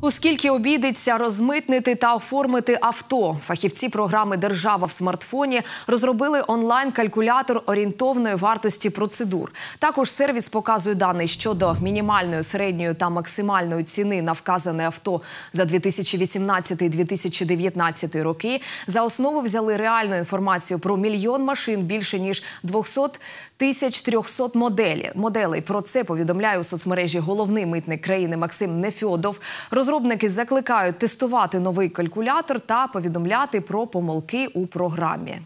Оскільки обійдеться розмитнити та оформити авто, фахівці програми Держава в смартфоні розробили онлайн-калькулятор орієнтовної вартості процедур. Також сервіс показує дані щодо мінімальної, середньої та максимальної ціни на вказане авто за 2018-2019 роки. За основу взяли реальну інформацію про мільйон машин більше ніж 200 тисяч 300 моделі. моделей. Про це повідомляє у соцмережі головний митник країни Максим Нефьодов. Розробники закликають тестувати новий калькулятор та повідомляти про помилки у програмі.